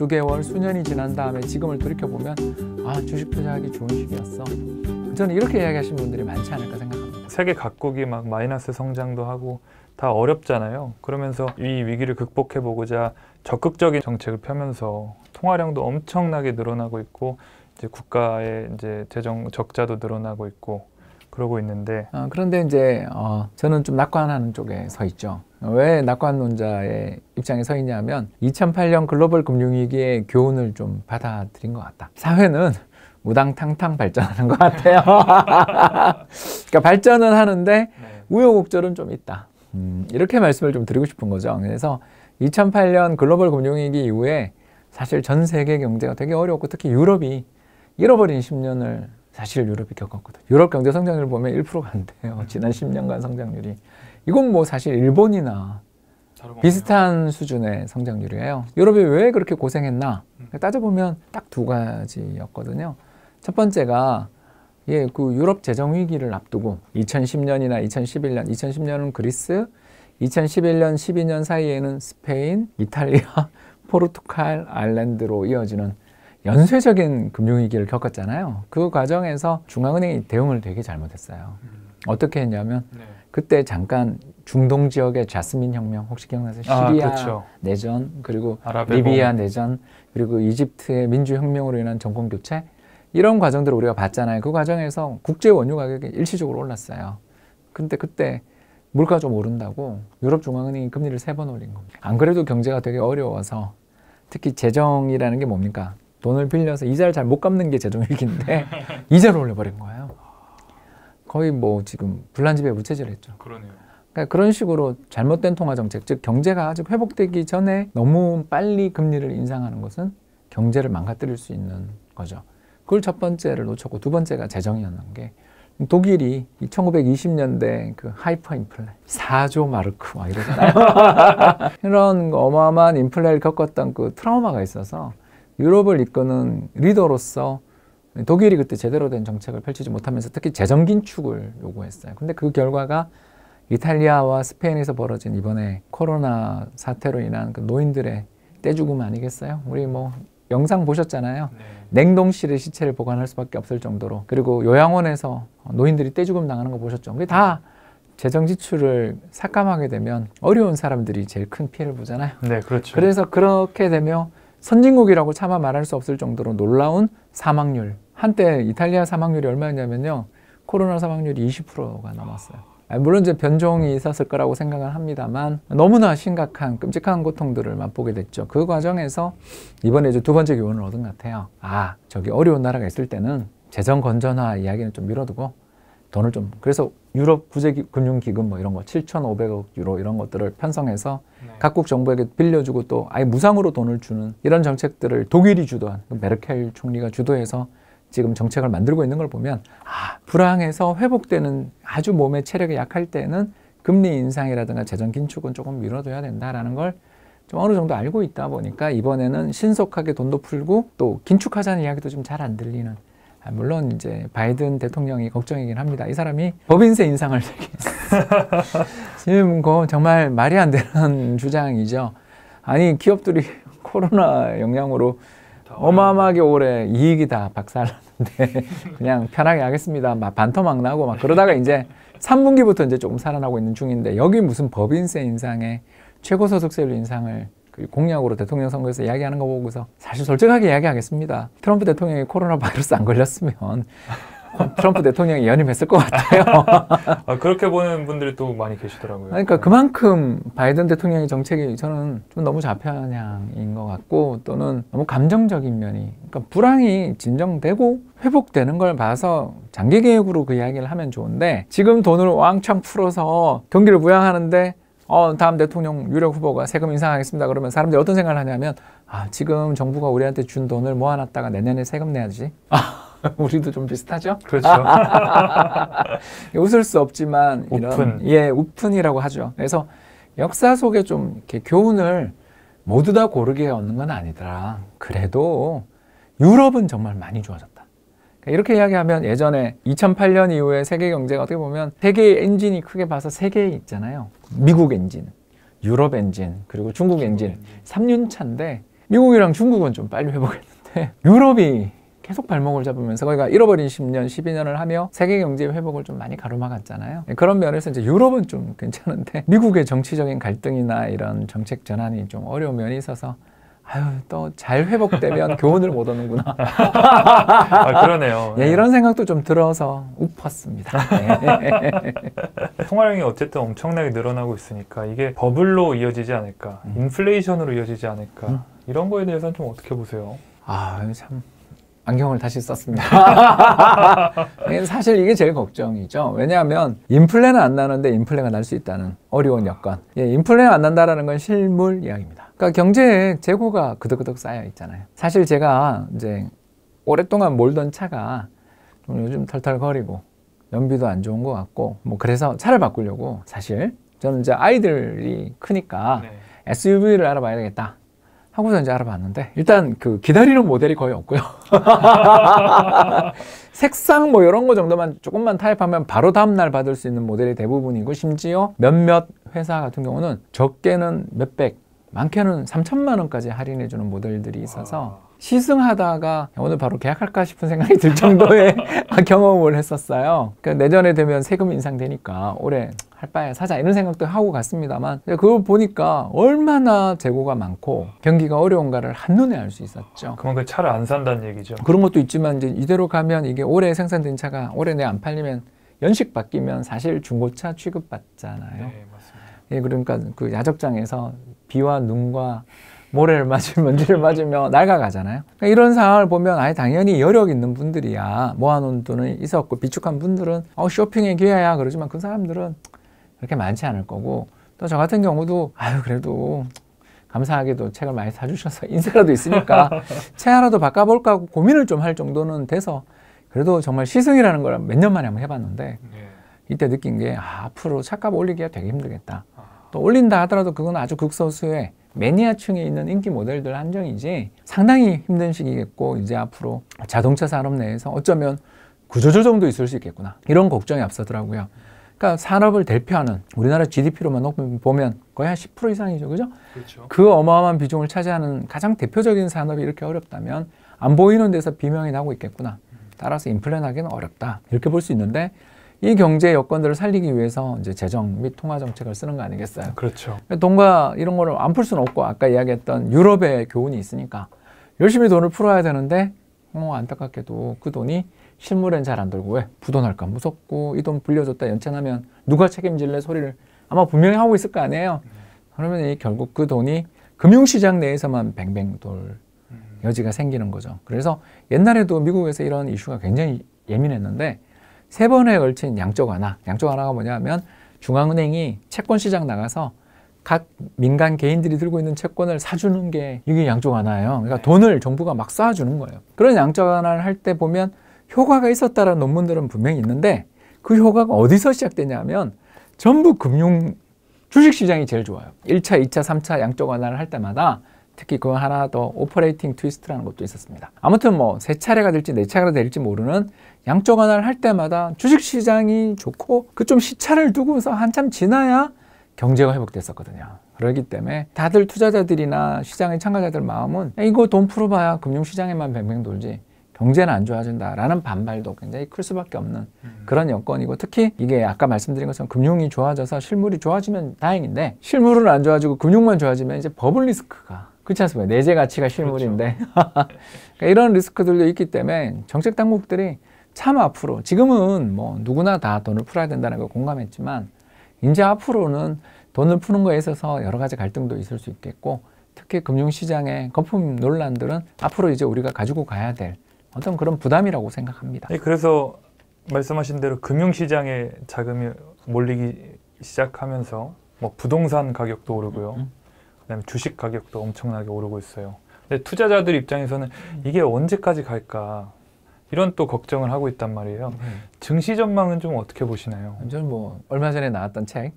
두개월 수년이 지난 다음에 지금을 돌이켜보면 아, 주식 투자하기 좋은 시기였어. 저는 이렇게 이야기하시 분들이 많지 않을까 생각합니다. 세계 각국이 막 마이너스 성장도 하고 다 어렵잖아요. 그러면서 이 위기를 극복해보고자 적극적인 정책을 펴면서 통화량도 엄청나게 늘어나고 있고 이제 국가의 이제 재정 적자도 늘어나고 있고 그러고 있는데 어, 그런데 이제 어, 저는 좀 낙관하는 쪽에 서 있죠. 왜 낙관론자의 입장에 서 있냐면 2008년 글로벌 금융위기의 교훈을 좀 받아들인 것 같다. 사회는 무당탕탕 발전하는 것 같아요. 그러니까 발전은 하는데 네. 우여곡절은 좀 있다. 음, 이렇게 말씀을 좀 드리고 싶은 거죠. 그래서 2008년 글로벌 금융위기 이후에 사실 전 세계 경제가 되게 어려고 특히 유럽이 잃어버린 10년을 사실 유럽이 겪었거든. 유럽 경제 성장률 보면 1%가 안 돼요. 음. 지난 10년간 성장률이. 이건 뭐 사실 일본이나 비슷한 수준의 성장률이에요. 유럽이 왜 그렇게 고생했나? 음. 따져보면 딱 두 가지였거든요. 첫 번째가 예, 그 유럽 재정 위기를 앞두고 2010년이나 2011년, 2010년은 그리스, 2011년, 12년 사이에는 스페인, 이탈리아, 포르투갈, 아일랜드로 이어지는 연쇄적인 금융위기를 겪었잖아요. 그 과정에서 중앙은행이 대응을 되게 잘못했어요. 음. 어떻게 했냐면 네. 그때 잠깐 중동 지역의 자스민 혁명 혹시 기억나세요? 아, 시리아 아, 그렇죠. 내전 그리고 리비아 내전 그리고 이집트의 민주혁명으로 인한 정권 교체 이런 과정들을 우리가 봤잖아요. 그 과정에서 국제 원유 가격이 일시적으로 올랐어요. 근데 그때 물가 좀 오른다고 유럽 중앙은행이 금리를 세 번 올린 겁니다. 안 그래도 경제가 되게 어려워서 특히 재정이라는 게 뭡니까? 돈을 빌려서 이자를 잘 못 갚는 게 재정위기인데 이자를 올려버린 거예요. 거의 뭐 지금 불난집에 무채질했죠. 그러네요. 그러니까 그런 식으로 잘못된 통화 정책, 즉 경제가 아직 회복되기 전에 너무 빨리 금리를 인상하는 것은 경제를 망가뜨릴 수 있는 거죠. 그걸 첫 번째를 놓쳤고 두 번째가 재정이었는 게 독일이 1920년대 그 하이퍼 인플레 4조 마르크 막 이러잖아요. 이런 어마어마한 인플레를 겪었던 그 트라우마가 있어서 유럽을 이끄는 리더로서 독일이 그때 제대로 된 정책을 펼치지 못하면서 특히 재정 긴축을 요구했어요. 근데 그 결과가 이탈리아와 스페인에서 벌어진 이번에 코로나 사태로 인한 그 노인들의 떼죽음 아니겠어요? 우리 뭐 영상 보셨잖아요. 네. 냉동실에 시체를 보관할 수밖에 없을 정도로 그리고 요양원에서 노인들이 떼죽음 당하는 거 보셨죠? 그게 다 재정 지출을 삭감하게 되면 어려운 사람들이 제일 큰 피해를 보잖아요. 네, 그렇죠. 그래서 그렇게 되면 선진국이라고 차마 말할 수 없을 정도로 놀라운 사망률. 한때 이탈리아 사망률이 얼마였냐면요. 코로나 사망률이 20%가 넘었어요. 아, 물론 이제 변종이 있었을 거라고 생각을 합니다만 너무나 심각한 끔찍한 고통들을 맛보게 됐죠. 그 과정에서 이번에 이제 두 번째 교훈을 얻은 것 같아요. 아, 저기 어려운 나라가 있을 때는 재정 건전화 이야기는 좀 밀어두고 돈을 좀 그래서 유럽 구제금융기금 뭐 이런 거 7,500억 유로 이런 것들을 편성해서 네. 각국 정부에게 빌려주고 또 아예 무상으로 돈을 주는 이런 정책들을 독일이 주도한 그 메르켈 총리가 주도해서 지금 정책을 만들고 있는 걸 보면 아 불황에서 회복되는 아주 몸의 체력이 약할 때는 금리 인상이라든가 재정 긴축은 조금 미뤄둬야 된다라는 걸 좀 어느 정도 알고 있다 보니까 이번에는 신속하게 돈도 풀고 또 긴축하자는 이야기도 좀 잘 안 들리는 아, 물론 이제 바이든 대통령이 걱정이긴 합니다. 이 사람이 법인세 인상을 지금 그 정말 말이 안 되는 주장이죠. 아니 기업들이 코로나 영향으로 어마어마하게 오래 이익이 다 박살났는데 그냥 편하게 하겠습니다. 막 반토막 나고 막 그러다가 이제 3분기부터 이제 조금 살아나고 있는 중인데 여기 무슨 법인세 인상에 최고소득세율 인상을 공약으로 대통령 선거에서 이야기하는 거 보고서 사실 솔직하게 이야기하겠습니다. 트럼프 대통령이 코로나 바이러스 안 걸렸으면 트럼프 대통령이 연임했을 것 같아요. 아, 그렇게 보는 분들이 또 많이 계시더라고요. 그러니까 네. 그만큼 바이든 대통령의 정책이 저는 좀 너무 좌편향인 것 같고 또는 너무 감정적인 면이 그러니까 불황이 진정되고 회복되는 걸 봐서 장기 계획으로 그 이야기를 하면 좋은데 지금 돈을 왕창 풀어서 경기를 부양하는데 어, 다음 대통령 유력 후보가 세금 인상하겠습니다. 그러면 사람들이 어떤 생각을 하냐면 아, 지금 정부가 우리한테 준 돈을 모아놨다가 내년에 세금 내야지. 아, 우리도 좀 비슷하죠? 그렇죠. 웃을 수 없지만 이런 우픈. 예, 우픈이라고 하죠. 그래서 역사 속에 좀 이렇게 교훈을 모두 다 고르게 얻는 건 아니더라. 그래도 유럽은 정말 많이 좋아졌다. 그러니까 이렇게 이야기하면 예전에 2008년 이후에 세계 경제가 어떻게 보면 세계의 엔진이 크게 봐서 세 개 있잖아요. 미국 엔진, 유럽 엔진, 그리고 중국 엔진. 3륜차인데 미국이랑 중국은 좀 빨리 회복했는데 유럽이 계속 발목을 잡으면서 거기가 잃어버린 10년, 12년을 하며 세계 경제 회복을 좀 많이 가로막았잖아요. 네, 그런 면에서 이제 유럽은 좀 괜찮은데 미국의 정치적인 갈등이나 이런 정책 전환이 좀 어려운 면이 있어서 아유 또 잘 회복되면 교훈을 못 얻는구나. 아, 그러네요. 예, 이런 생각도 좀 들어서 웃었습니다. 네. 통화량이 어쨌든 엄청나게 늘어나고 있으니까 이게 버블로 이어지지 않을까, 음. 인플레이션으로 이어지지 않을까 음. 이런 거에 대해서는 좀 어떻게 보세요? 아 참 안경을 다시 썼습니다. 사실 이게 제일 걱정이죠. 왜냐하면 인플레는 안 나는데 인플레가 날 수 있다는 어려운 여건. 예, 인플레가 안 난다라는 건 실물 이야기입니다. 그러니까 경제에 재고가 그득그득 쌓여 있잖아요. 사실 제가 이제 오랫동안 몰던 차가 좀 요즘 털털거리고 연비도 안 좋은 것 같고 뭐 그래서 차를 바꾸려고 사실 저는 이제 아이들이 크니까 네. SUV를 알아봐야 되겠다 하고서 이제 알아봤는데 일단 그 기다리는 모델이 거의 없고요. 색상 뭐 이런 거 정도만 조금만 타입하면 바로 다음 날 받을 수 있는 모델이 대부분이고 심지어 몇몇 회사 같은 경우는 적게는 몇백 많게는 3천만 원까지 할인해 주는 모델들이 있어서 아. 시승하다가 오늘 바로 계약할까 싶은 생각이 들 정도의 경험을 했었어요. 그러니까 내년에 되면 세금 인상되니까 올해 할 바에 사자 이런 생각도 하고 갔습니다만 그걸 보니까 얼마나 재고가 많고 경기가 어려운가를 한눈에 알 수 있었죠. 아, 그만큼 차를 안 산다는 얘기죠. 그런 것도 있지만 이제 이대로 가면 이게 올해 생산된 차가 올해 내 안 팔리면 연식 바뀌면 사실 중고차 취급받잖아요. 네, 맞습니다. 예, 그러니까 그 야적장에서 비와 눈과 모래를 맞으면 먼지를 맞으며 낡아가잖아요. 그러니까 이런 상황을 보면 아예 당연히 여력 있는 분들이야 모아놓은 돈은 있었고 비축한 분들은 어, 쇼핑의 기회야 그러지만 그 사람들은 그렇게 많지 않을 거고 또 저 같은 경우도 아유 그래도 감사하게도 책을 많이 사주셔서 인사라도 있으니까 책 하나도 바꿔볼까 하고 고민을 좀 할 정도는 돼서 그래도 정말 시승이라는 걸 몇 년 만에 한번 해봤는데 네. 이때 느낀 게 아, 앞으로 책값 올리기가 되게 힘들겠다. 또 올린다 하더라도 그건 아주 극소수의 매니아층에 있는 인기 모델들 한정이지 상당히 힘든 시기겠고 이제 앞으로 자동차 산업 내에서 어쩌면 구조조정도 있을 수 있겠구나 이런 걱정이 앞서더라고요. 그러니까 산업을 대표하는 우리나라 GDP로만 보면 거의 한 10% 이상이죠, 그죠? 그렇죠. 그 어마어마한 비중을 차지하는 가장 대표적인 산업이 이렇게 어렵다면 안 보이는 데서 비명이 나고 있겠구나. 따라서 인플레 나기는 어렵다 이렇게 볼 수 있는데 이 경제 여건들을 살리기 위해서 이제 재정 및 통화 정책을 쓰는 거 아니겠어요? 그렇죠. 돈과 이런 거를 안 풀 수는 없고 아까 이야기했던 유럽의 교훈이 있으니까 열심히 돈을 풀어야 되는데 어, 안타깝게도 그 돈이 실물엔 잘 안 들고 왜 부도날까 무섭고 이 돈 불려줬다 연체하면 누가 책임질래 소리를 아마 분명히 하고 있을 거 아니에요. 그러면 이 결국 그 돈이 금융시장 내에서만 뱅뱅 돌 여지가 생기는 거죠. 그래서 옛날에도 미국에서 이런 이슈가 굉장히 예민했는데 세 번에 걸친 양적 완화. 양적 완화가 뭐냐면 중앙은행이 채권 시장 나가서 각 민간 개인들이 들고 있는 채권을 사주는 게 이게 양적 완화예요. 그러니까 네. 돈을 정부가 막 쏴주는 거예요. 그런 양적 완화를 할 때 보면 효과가 있었다라는 논문들은 분명히 있는데 그 효과가 어디서 시작되냐면 전부 금융 주식시장이 제일 좋아요. 1차, 2차, 3차 양적 완화를 할 때마다 특히 그 하나 더 오퍼레이팅 트위스트라는 것도 있었습니다. 아무튼 뭐 세 차례가 될지 네 차례가 될지 모르는 양쪽 하나를 할 때마다 주식시장이 좋고 그 좀 시차를 두고서 한참 지나야 경제가 회복됐었거든요. 그러기 때문에 다들 투자자들이나 시장의 참가자들 마음은 이거 돈 풀어봐야 금융시장에만 뱅뱅 돌지 경제는 안 좋아진다라는 반발도 굉장히 클 수밖에 없는 음. 그런 여건이고 특히 이게 아까 말씀드린 것처럼 금융이 좋아져서 실물이 좋아지면 다행인데 실물은 안 좋아지고 금융만 좋아지면 이제 버블 리스크가 그렇지 않습니까? 내재 가치가 실물인데. 그렇죠. 그러니까 이런 리스크들도 있기 때문에 정책 당국들이 참 앞으로 지금은 뭐 누구나 다 돈을 풀어야 된다는 걸 공감했지만 이제 앞으로는 돈을 푸는 거에 있어서 여러 가지 갈등도 있을 수 있겠고 특히 금융시장의 거품 논란들은 앞으로 이제 우리가 가지고 가야 될 어떤 그런 부담이라고 생각합니다. 네, 그래서 말씀하신 대로 금융시장에 자금이 몰리기 시작하면서 뭐 부동산 가격도 오르고요. 음. 음. 그다음에 주식 가격도 엄청나게 오르고 있어요. 근데 투자자들 입장에서는 음. 이게 언제까지 갈까 이런 또 걱정을 하고 있단 말이에요. 음. 증시 전망은 좀 어떻게 보시나요? 저는 뭐 얼마 전에 나왔던 책 네.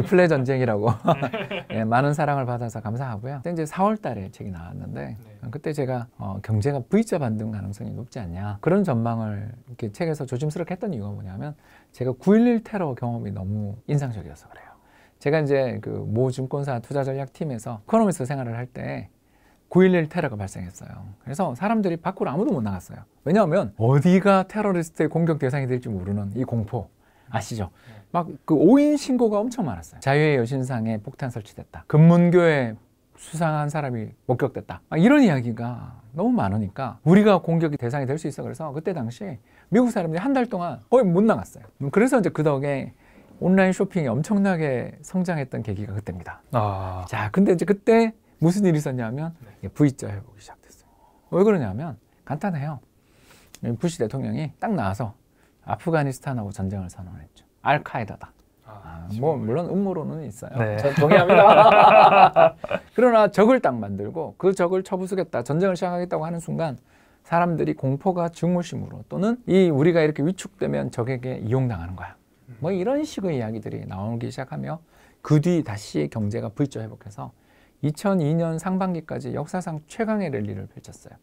디플레 전쟁이라고 네, 예, 많은 사랑을 받아서 감사하고요. 그때 이제 4월달에 책이 나왔는데 네. 어, 그때 제가 어, 경제가 V자 반등 가능성이 높지 않냐 그런 전망을 이렇게 책에서 조심스럽게 했던 이유가 뭐냐면 제가 9.11 테러 경험이 너무 인상적이어서 그래요. 제가 이제 그 모 증권사 투자전략팀에서 코노미스 생활을 할 때 9.11 테러가 발생했어요. 그래서 사람들이 밖으로 아무도 못 나갔어요. 왜냐하면 어디가 테러리스트의 공격 대상이 될지 모르는 이 공포 아시죠? 막 그오인 신고가 엄청 많았어요. 자유의 여신상에 폭탄 설치됐다. 금문교에 수상한 사람이 목격됐다. 이런 이야기가 너무 많으니까 우리가 공격이 대상이 될 수 있어 그래서 그때 당시 미국 사람들이 한 달 동안 거의 못 나갔어요. 그래서 이제 그 덕에 온라인 쇼핑이 엄청나게 성장했던 계기가 그때입니다. 아. 자, 근데 이제 그때 무슨 일이 있었냐면 네. V자 회복이 시작됐어요. 왜 그러냐면 간단해요. 부시 대통령이 딱 나와서 아프가니스탄하고 전쟁을 선언했죠. 알카에다다. 아, 아 뭐 물론 음모론은 있어요. 네. 전 동의합니다. 그러나 적을 딱 만들고 그 적을 처부수겠다, 전쟁을 시작하겠다고 하는 순간 사람들이 공포가 증오심으로 또는 이 우리가 이렇게 위축되면 적에게 이용당하는 거야. 뭐 이런 식의 이야기들이 나오기 시작하며 그 뒤 다시 경제가 불조 회복해서 2002년 상반기까지 역사상 최강의 랠리를 펼쳤어요.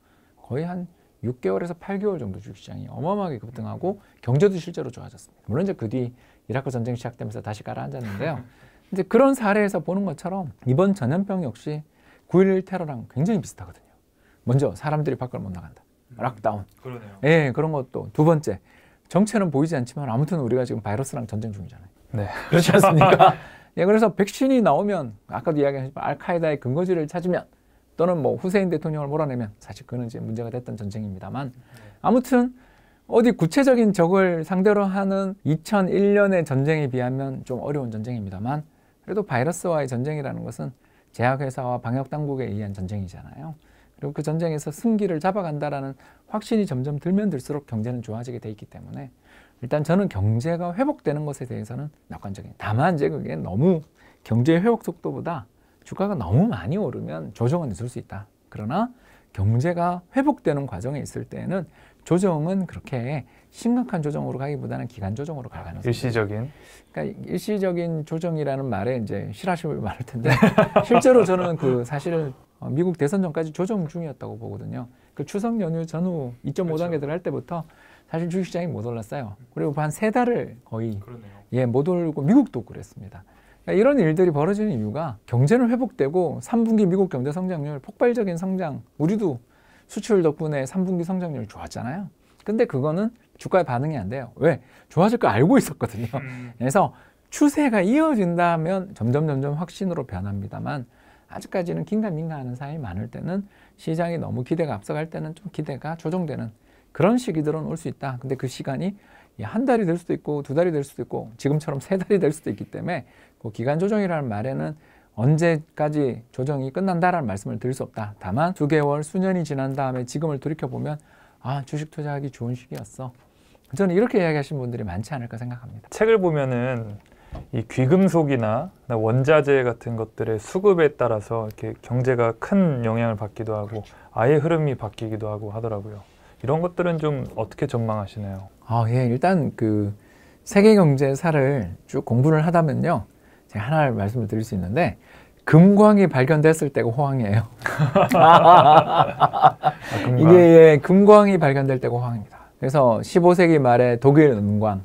거의 한 6개월에서 8개월 정도 주식시장이 어마어마하게 급등하고 경제도 실제로 좋아졌습니다. 물론 이제 그 뒤 이라크 전쟁 시작되면서 다시 가라앉았는데요. 이제 그런 사례에서 보는 것처럼 이번 전염병 역시 9.11 테러랑 굉장히 비슷하거든요. 먼저 사람들이 밖을 못 나간다. 음. 락다운. 그러네요. 예, 그런 것도 두 번째 정체는 보이지 않지만 아무튼 우리가 지금 바이러스랑 전쟁 중이잖아요. 네. 그렇지 않습니까? 예, 그래서 백신이 나오면 아까도 이야기했지만 알카에다의 근거지를 찾으면 또는 뭐 후세인 대통령을 몰아내면 사실 그는 이제 문제가 됐던 전쟁입니다만 아무튼 어디 구체적인 적을 상대로 하는 2001년의 전쟁에 비하면 좀 어려운 전쟁입니다만 그래도 바이러스와의 전쟁이라는 것은 제약회사와 방역당국에 의한 전쟁이잖아요. 그리고 그 전쟁에서 승기를 잡아간다라는 확신이 점점 들면 들수록 경제는 좋아지게 돼 있기 때문에 일단 저는 경제가 회복되는 것에 대해서는 낙관적인. 다만 이제 그게 너무 경제 회복 속도보다 주가가 너무 많이 오르면 조정은 있을 수 있다. 그러나 경제가 회복되는 과정에 있을 때는 조정은 그렇게 심각한 조정으로 가기보다는 기간 조정으로 갈 가능성이 일시적인 그러니까 일시적인 조정이라는 말에 이제 실하심을 말할 텐데 실제로 저는 그 사실을 어, 미국 대선 전까지 조정 중이었다고 보거든요. 그 추석 연휴 전후 2.5단계들 그렇죠. 할 때부터 사실 주식시장이 못 올랐어요. 그리고 한 세 달을 거의 그러네요. 예, 못올리고 미국도 그랬습니다. 그러니까 이런 일들이 벌어지는 이유가 경제는 회복되고 3분기 미국 경제 성장률 폭발적인 성장 우리도 수출 덕분에 3분기 성장률 좋았잖아요. 근데 그거는 주가에 반응이 안 돼요. 왜? 좋아질 거 알고 있었거든요. 음. 그래서 추세가 이어진다면 점점 점점 확신으로 변합니다만 아직까지는 긴가민가하는 사이 많을 때는 시장이 너무 기대가 앞서갈 때는 좀 기대가 조정되는 그런 시기들은 올 수 있다. 근데 그 시간이 한 달이 될 수도 있고 두 달이 될 수도 있고 지금처럼 세 달이 될 수도 있기 때문에 그 기간 조정이라는 말에는 언제까지 조정이 끝난다라는 말씀을 드릴 수 없다. 다만 두 개월, 수년이 지난 다음에 지금을 돌이켜보면 아 주식 투자하기 좋은 시기였어. 저는 이렇게 이야기하시는 분들이 많지 않을까 생각합니다. 책을 보면은 이 귀금속이나 원자재 같은 것들의 수급에 따라서 이렇게 경제가 큰 영향을 받기도 하고 그렇죠. 아예 흐름이 바뀌기도 하고 하더라고요. 이런 것들은 좀 어떻게 전망하시나요? 아, 예. 일단 그 세계 경제사를 쭉 공부를 하다면요. 제가 하나를 말씀을 드릴 수 있는데 금광이 발견됐을 때가 호황이에요. 아, 금광. 이게 예, 금광이 발견될 때가 호황입니다. 그래서 15세기 말에 독일 은광,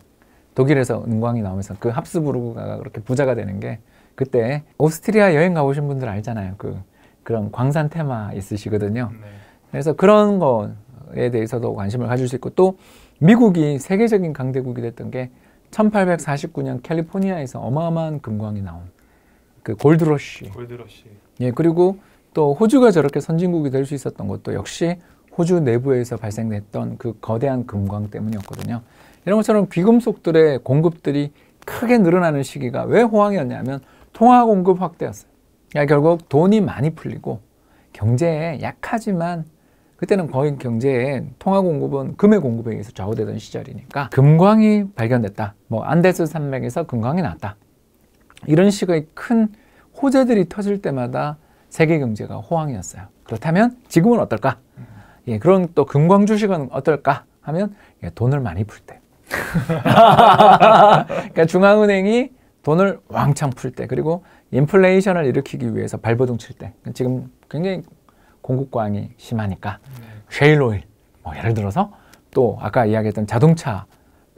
독일에서 은광이 나오면서 그 합스부르크가 그렇게 부자가 되는 게 그때 오스트리아 여행 가보신 분들 알잖아요. 그 그런 광산 테마 있으시거든요. 네. 그래서 그런 거에 대해서도 관심을 가질 수 있고 또 미국이 세계적인 강대국이 됐던 게 1849년 캘리포니아에서 어마어마한 금광이 나온 그 골드러쉬. 골드러쉬. 예, 그리고 또 호주가 저렇게 선진국이 될 수 있었던 것도 역시 호주 내부에서 발생됐던 그 거대한 금광 때문이었거든요. 이런 것처럼 귀금속들의 공급들이 크게 늘어나는 시기가 왜 호황이었냐면 통화 공급 확대였어요. 그러니까 결국 돈이 많이 풀리고 경제에 약하지만 그때는 거의 경제에 통화 공급은 금의 공급에 의해서 좌우되던 시절이니까 금광이 발견됐다. 뭐 안데스 산맥에서 금광이 났다. 이런 식의 큰 호재들이 터질 때마다 세계 경제가 호황이었어요. 그렇다면 지금은 어떨까? 예, 그런 또 금광 주식은 어떨까? 하면 예, 돈을 많이 풀 때. 그러니까 중앙은행이 돈을 왕창 풀 때, 그리고 인플레이션을 일으키기 위해서 발버둥 칠 때, 지금 굉장히 공급과잉이 심하니까 네. 쉐일오일, 뭐 예를 들어서 또 아까 이야기했던 자동차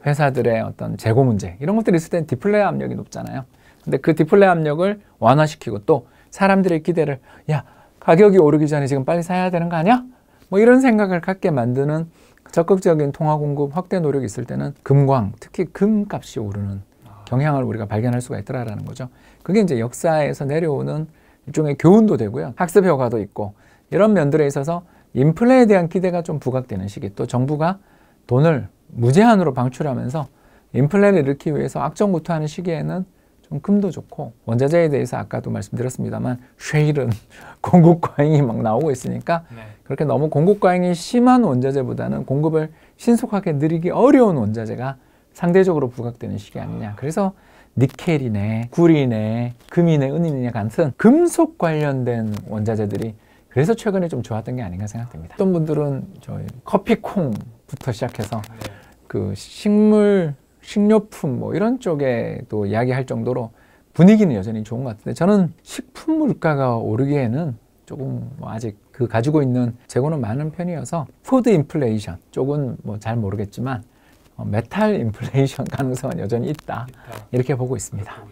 회사들의 어떤 재고 문제 이런 것들이 있을 땐 디플레 압력이 높잖아요. 근데 그 디플레 압력을 완화시키고 또 사람들의 기대를 야 가격이 오르기 전에 지금 빨리 사야 되는 거 아니야? 뭐 이런 생각을 갖게 만드는 적극적인 통화 공급 확대 노력이 있을 때는 금광, 특히 금값이 오르는 아. 경향을 우리가 발견할 수가 있더라라는 거죠. 그게 이제 역사에서 내려오는 일종의 교훈도 되고요. 학습 효과도 있고 이런 면들에 있어서 인플레에 대한 기대가 좀 부각되는 시기 또 정부가 돈을 무제한으로 방출하면서 인플레를 일으키기 위해서 악정구토하는 시기에는 좀 금도 좋고 원자재에 대해서 아까도 말씀드렸습니다만 쉐일은 공급과잉이 막 나오고 있으니까 네. 그렇게 너무 공급과잉이 심한 원자재보다는 공급을 신속하게 늘리기 어려운 원자재가 상대적으로 부각되는 시기 아니냐 그래서 니켈이네 구리네 금이네 은이네 같은 금속 관련된 원자재들이 그래서 최근에 좀 좋았던 게 아닌가 생각됩니다 어떤 분들은 저희 커피콩부터 시작해서 네. 그 식물 식료품 뭐 이런 쪽에도 이야기할 정도로 분위기는 여전히 좋은 것 같은데 저는 식품 물가가 오르기에는 조금 뭐 아직 그 가지고 있는 재고는 많은 편이어서 푸드 인플레이션 쪽은 뭐 잘 모르겠지만 어 메탈 인플레이션 가능성은 여전히 있다 이렇게 보고 있습니다.